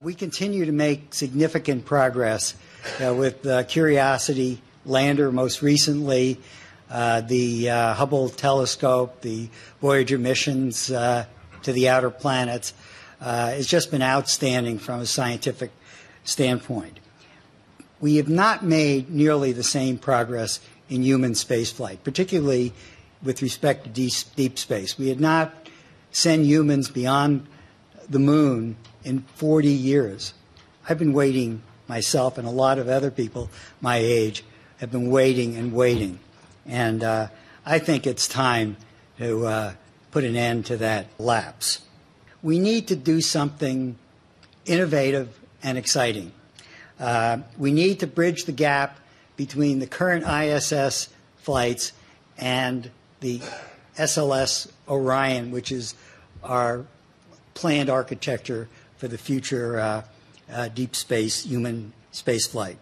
We continue to make significant progress uh, with the uh, Curiosity lander most recently, uh, the uh, Hubble telescope, the Voyager missions uh, to the outer planets. it's uh, just been outstanding from a scientific standpoint. We have not made nearly the same progress in human spaceflight, particularly with respect to deep, deep space. We had not sent humans beyond the moon in 40 years. I've been waiting myself and a lot of other people my age have been waiting and waiting. And uh, I think it's time to uh, put an end to that lapse. We need to do something innovative and exciting. Uh, we need to bridge the gap between the current ISS flights and the SLS Orion, which is our planned architecture for the future uh, uh, deep space human space flight.